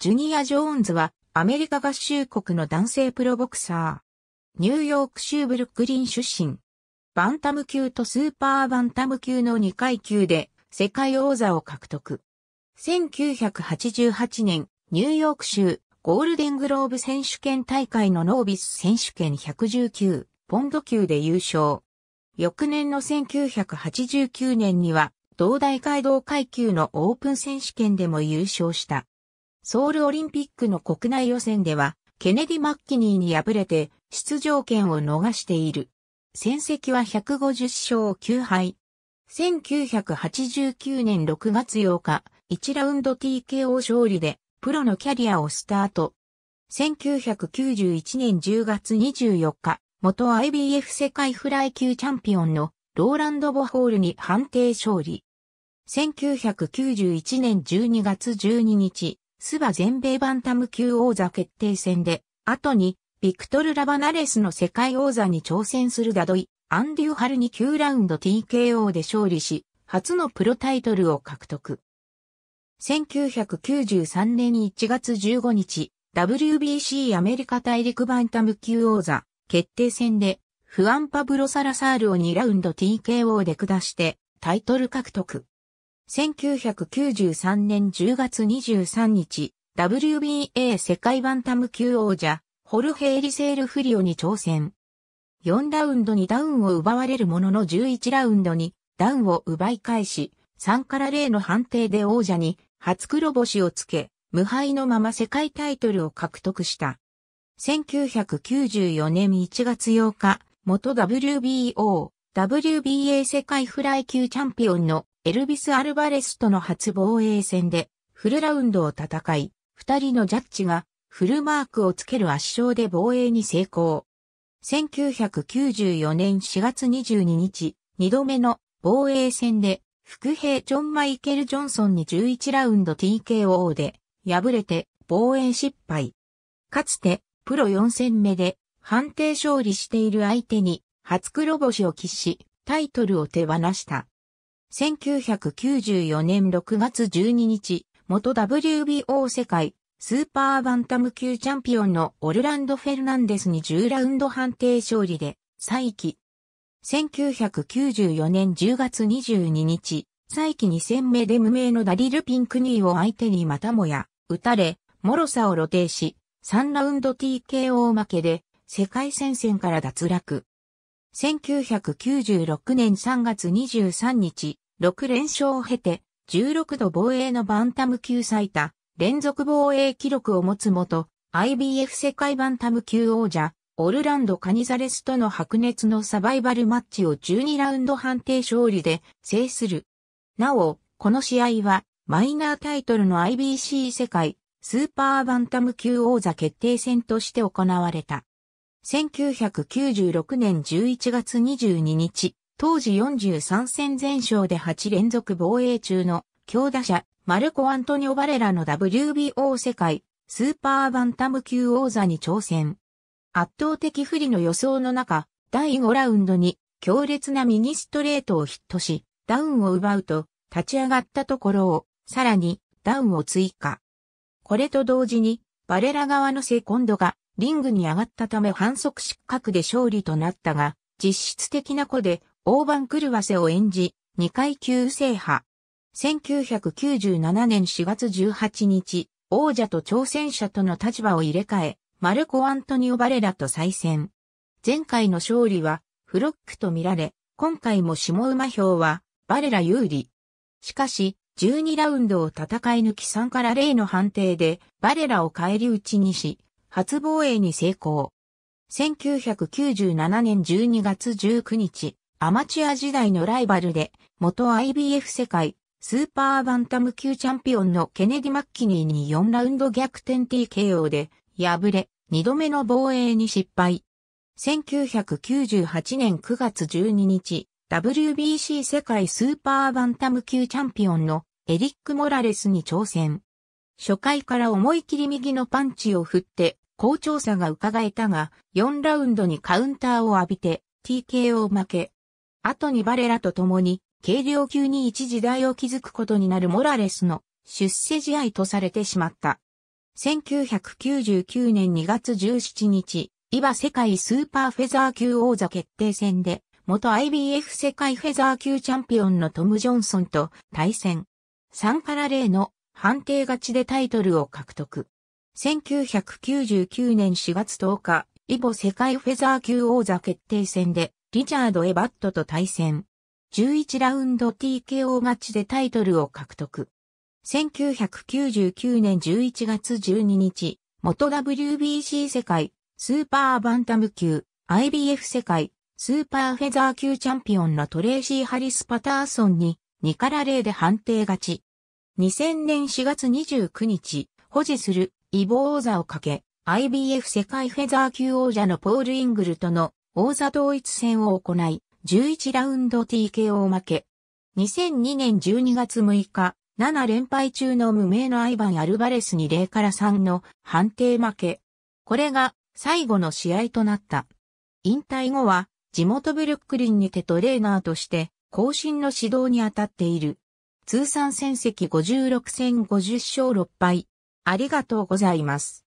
ジュニア・ジョーンズはアメリカ合衆国の男性プロボクサー。ニューヨーク州ブルックリン出身。バンタム級とスーパーバンタム級の2階級で世界王座を獲得。1988年、ニューヨーク州ゴールデングローブ選手権大会のノービス選手権119ポンド級で優勝。翌年の1989年には同大街道階級のオープン選手権でも優勝した。ソウルオリンピックの国内予選では、ケネディ・マッキニーに敗れて出場権を逃している。戦績は150勝9敗。1989年6月8日、1ラウンド TKO 勝利でプロのキャリアをスタート。1991年10月24日、元 IBF 世界フライ級チャンピオンのローランド・ボホールに判定勝利。1991年12月12日、スバ全米バンタム級王座決定戦で、後に、ビクトル・ラバナレスの世界王座に挑戦するダドイ、アンデュー・ハルに9ラウンド TKO で勝利し、初のプロタイトルを獲得。1993年1月15日、WBC アメリカ大陸バンタム級王座決定戦で、フアンパブロ・サラサールを2ラウンド TKO で下して、タイトル獲得。1993年10月23日、WBA 世界バンタム級王者、ホルヘイリセールフリオに挑戦。4ラウンドにダウンを奪われるものの11ラウンドにダウンを奪い返し、3から0の判定で王者に初黒星をつけ、無敗のまま世界タイトルを獲得した。1994年1月8日、元 WBO、WBA 世界フライ級チャンピオンのエルビス・アルバレスとの初防衛戦でフルラウンドを戦い、二人のジャッジがフルマークをつける圧勝で防衛に成功。1994年4月22日、2度目の防衛戦で、副兵ジョン・マイケル・ジョンソンに11ラウンド TKO で、敗れて防衛失敗。かつて、プロ4戦目で、判定勝利している相手に、初黒星を喫し、タイトルを手放した。1994年6月12日、元 WBO 世界スーパーバンタム級チャンピオンのオルランド・フェルナンデスに10ラウンド判定勝利で再起。1994年10月22日、再起2戦目で無名のダリル・ピンクニーを相手にまたもや、打たれ、脆さを露呈し、3ラウンド TKO 負けで、世界戦線から脱落。1996年3月23日、6連勝を経て、16度防衛のバンタム級最多、連続防衛記録を持つ元、IBF 世界バンタム級王者、オルランド・カニザレスとの白熱のサバイバルマッチを12ラウンド判定勝利で制する。なお、この試合は、マイナータイトルの IBC 世界、スーパーバンタム級王座決定戦として行われた。1996年11月22日、当時43戦全勝で8連続防衛中の強打者、マルコ・アントニオ・バレラの WBO 世界スーパーバンタム級王座に挑戦。圧倒的不利の予想の中、第5ラウンドに強烈なミニストレートをヒットし、ダウンを奪うと、立ち上がったところを、さらにダウンを追加。これと同時に、バレラ側のセコンドがリングに上がったため反則失格で勝利となったが、実質的な子で大番狂わせを演じ、2階級制覇。1997年4月18日、王者と挑戦者との立場を入れ替え、マルコ・アントニオ・バレラと再戦。前回の勝利は、フロックと見られ、今回も下馬評は、バレラ有利。しかし、12ラウンドを戦い抜き3から0の判定で、バレラを返り討ちにし、初防衛に成功。1997年12月19日、アマチュア時代のライバルで、元 IBF 世界、スーパーバンタム級チャンピオンのケネディ・マッキニーに4ラウンド逆転 TKO で、敗れ、2度目の防衛に失敗。1998年9月12日、WBC 世界スーパーバンタム級チャンピオンのエリック・モラレスに挑戦。初回から思い切り右のパンチを振って好調さが伺えたが、4ラウンドにカウンターを浴びて、TKO 負け。後にバレラと共に、軽量級に一時代を築くことになるモラレスの出世試合とされてしまった。1999年2月17日、イバ世界スーパーフェザー級王座決定戦で、元 IBF 世界フェザー級チャンピオンのトム・ジョンソンと対戦。3から0の判定勝ちでタイトルを獲得。1999年4月10日、イボ世界フェザー級王座決定戦で、リチャード・エバットと対戦。11ラウンド TKO 勝ちでタイトルを獲得。1999年11月12日、元 WBC 世界、スーパーバンタム級、IBF 世界、スーパーフェザー級チャンピオンのトレーシー・ハリス・パターソンに2から0で判定勝ち。2000年4月29日、保持するイボ王座をかけ、IBF 世界フェザー級王者のポール・イングルとの王座統一戦を行い、11ラウンド TKO を負け。2002年12月6日、7連敗中の無名のアイバン・アルバレスに0から3の判定負け。これが最後の試合となった。引退後は地元ブルックリンにてトレーナーとして更新の指導に当たっている。通算戦績56戦50勝6敗、ありがとうございます。